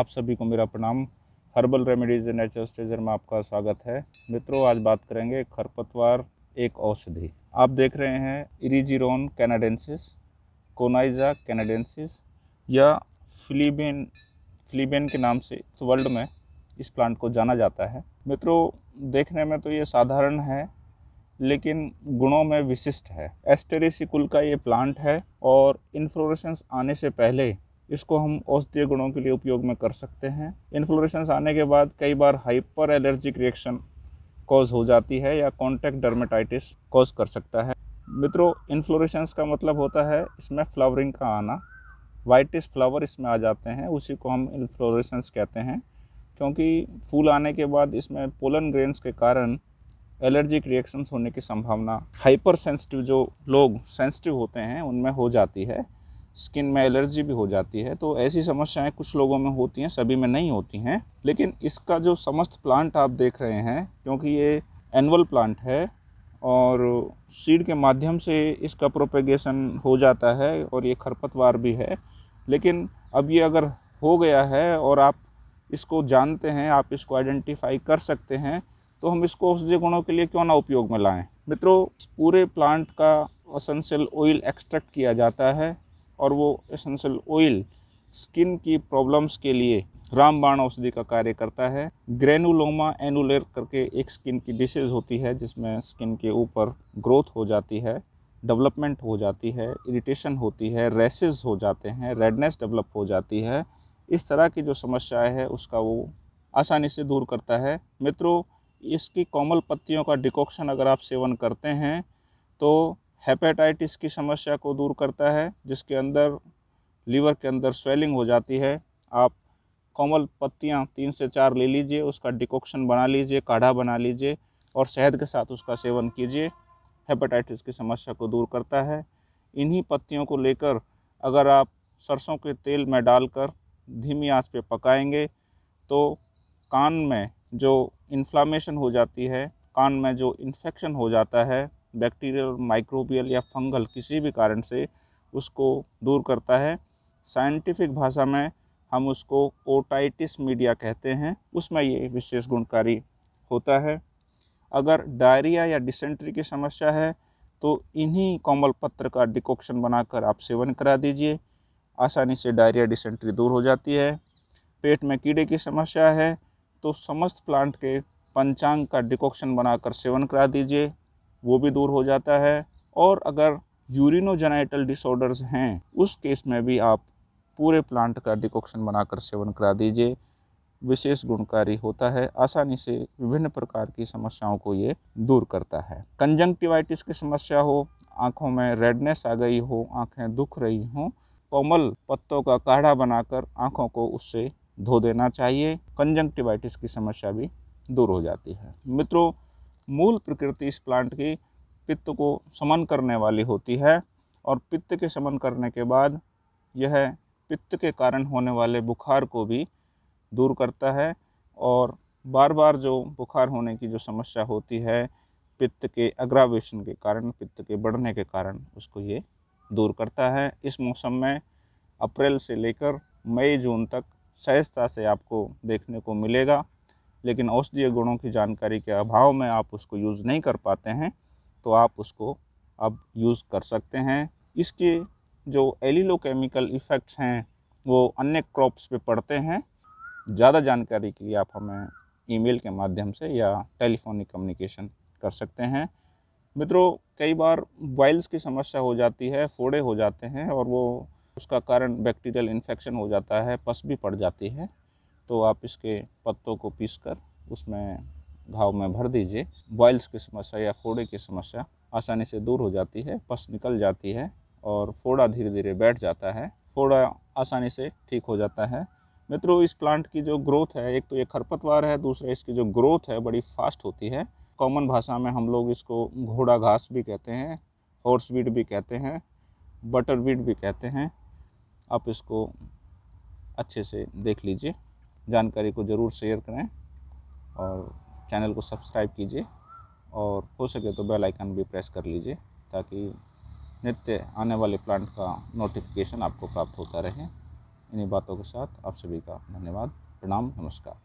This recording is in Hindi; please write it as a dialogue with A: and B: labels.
A: आप सभी को मेरा प्रणाम हर्बल रेमेडीज़ नेचुरल स्टेजर में आपका स्वागत है मित्रों आज बात करेंगे खरपतवार एक औषधि आप देख रहे हैं इरीजिरोन कैनाडेंसिस कोनाइजा कैनाडेंसिस या फिलीबेन फिलीबेन के नाम से वर्ल्ड में इस प्लांट को जाना जाता है मित्रों देखने में तो ये साधारण है लेकिन गुणों में विशिष्ट है एस्टेरिसिकुल का ये प्लांट है और इन्फ्लोरेसेंस आने से पहले इसको हम औषधीय गुणों के लिए उपयोग में कर सकते हैं इन्फ्लोरेशंस आने के बाद कई बार हाइपर एलर्जिक रिएक्शन कॉज हो जाती है या कॉन्टैक्ट डर्मेटाइटिस कॉज कर सकता है मित्रों इन्फ्लोरेशंस का मतलब होता है इसमें फ्लावरिंग का आना वाइटिस फ्लावर इसमें आ जाते हैं उसी को हम इन्फ्लोरेशंस कहते हैं क्योंकि फूल आने के बाद इसमें पोलन ग्रेन्स के कारण एलर्जिक रिएक्शंस होने की संभावना हाइपर सेंसिटिव जो लोग सेंसिटिव होते हैं उनमें हो जाती है स्किन में एलर्जी भी हो जाती है तो ऐसी समस्याएं कुछ लोगों में होती हैं सभी में नहीं होती हैं लेकिन इसका जो समस्त प्लांट आप देख रहे हैं क्योंकि ये एनुअल प्लांट है और सीड के माध्यम से इसका प्रोपेगेशन हो जाता है और ये खरपतवार भी है लेकिन अब ये अगर हो गया है और आप इसको जानते हैं आप इसको आइडेंटिफाई कर सकते हैं तो हम इसको औषधि गुणों के लिए क्यों ना उपयोग में लाएं मित्रों पूरे प्लांट का असेंशियल ऑयल एक्सट्रैक्ट किया जाता है और वो एसेंशियल ऑयल स्किन की प्रॉब्लम्स के लिए रामबाण औषधि का कार्य करता है ग्रेनुलोमा एनुलर करके एक स्किन की डिसीज होती है जिसमें स्किन के ऊपर ग्रोथ हो जाती है डेवलपमेंट हो जाती है इरिटेशन होती है रेसेज हो जाते हैं रेडनेस डेवलप हो जाती है इस तरह की जो समस्याएं है उसका वो आसानी से दूर करता है मित्रों इसकी कोमल पत्तियों का डिकॉक्शन अगर आप सेवन करते हैं तो हेपेटाइटिस की समस्या को दूर करता है जिसके अंदर लीवर के अंदर स्वेलिंग हो जाती है आप कोमल पत्तियाँ तीन से चार ले लीजिए उसका डिकोक्शन बना लीजिए काढ़ा बना लीजिए और शहद के साथ उसका सेवन कीजिए हेपेटाइटिस की समस्या को दूर करता है इन्हीं पत्तियों को लेकर अगर आप सरसों के तेल में डालकर धीमी आंच पे पकाएंगे तो कान में जो इन्फ्लामेशन हो जाती है कान में जो इन्फेक्शन हो जाता है बैक्टीरियल माइक्रोबियल या फंगल किसी भी कारण से उसको दूर करता है साइंटिफिक भाषा में हम उसको ओटाइटिस मीडिया कहते हैं उसमें ये विशेष गुणकारी होता है अगर डायरिया या डिसेंट्री की समस्या है तो इन्हीं कोमल पत्र का डिकॉक्शन बनाकर आप सेवन करा दीजिए आसानी से डायरिया डिसेंट्री दूर हो जाती है पेट में कीड़े की समस्या है तो समस्त प्लांट के पंचांग का डिकॉक्शन बनाकर सेवन करा दीजिए वो भी दूर हो जाता है और अगर यूरिनोजेनाइटल डिसऑर्डर्स हैं उस केस में भी आप पूरे प्लांट का डिकॉक्शन बनाकर सेवन करा दीजिए विशेष गुणकारी होता है आसानी से विभिन्न प्रकार की समस्याओं को ये दूर करता है कंजंक्टिवाइटिस की समस्या हो आँखों में रेडनेस आ गई हो आँखें दुख रही हों कोमल पत्तों का काढ़ा बनाकर आँखों को उससे धो देना चाहिए कंजंक्टिवाइटिस की समस्या भी दूर हो जाती है मित्रों मूल प्रकृति इस प्लांट की पित्त को समन करने वाली होती है और पित्त के समन करने के बाद यह पित्त के कारण होने वाले बुखार को भी दूर करता है और बार बार जो बुखार होने की जो समस्या होती है पित्त के अग्रावेशन के कारण पित्त के बढ़ने के कारण उसको ये दूर करता है इस मौसम में अप्रैल से लेकर मई जून तक सहजता से आपको देखने को मिलेगा लेकिन औषधीय गुणों की जानकारी के अभाव में आप उसको यूज़ नहीं कर पाते हैं तो आप उसको अब यूज़ कर सकते हैं इसके जो एलिलोकेमिकल इफ़ेक्ट्स हैं वो अन्य क्रॉप्स पे पड़ते हैं ज़्यादा जानकारी के लिए आप हमें ईमेल के माध्यम से या टेलीफोनिक कम्युनिकेशन कर सकते हैं मित्रों कई बार बॉइल्स की समस्या हो जाती है फोड़े हो जाते हैं और वो उसका कारण बैक्टीरियल इन्फेक्शन हो जाता है पस भी पड़ जाती है तो आप इसके पत्तों को पीस कर उसमें घाव में भर दीजिए बॉइल्स की समस्या या फोड़े की समस्या आसानी से दूर हो जाती है पस निकल जाती है और फोड़ा धीरे धीरे बैठ जाता है फोड़ा आसानी से ठीक हो जाता है मित्रों इस प्लांट की जो ग्रोथ है एक तो ये खरपतवार है दूसरा इसकी जो ग्रोथ है बड़ी फास्ट होती है कॉमन भाषा में हम लोग इसको घोड़ा घास भी कहते हैं हॉर्स वीड भी कहते हैं बटर वीड भी कहते हैं आप इसको अच्छे से देख लीजिए जानकारी को ज़रूर शेयर करें और चैनल को सब्सक्राइब कीजिए और हो सके तो बेल आइकन भी प्रेस कर लीजिए ताकि नित्य आने वाले प्लांट का नोटिफिकेशन आपको प्राप्त होता रहे इन्हीं बातों के साथ आप सभी का धन्यवाद प्रणाम नमस्कार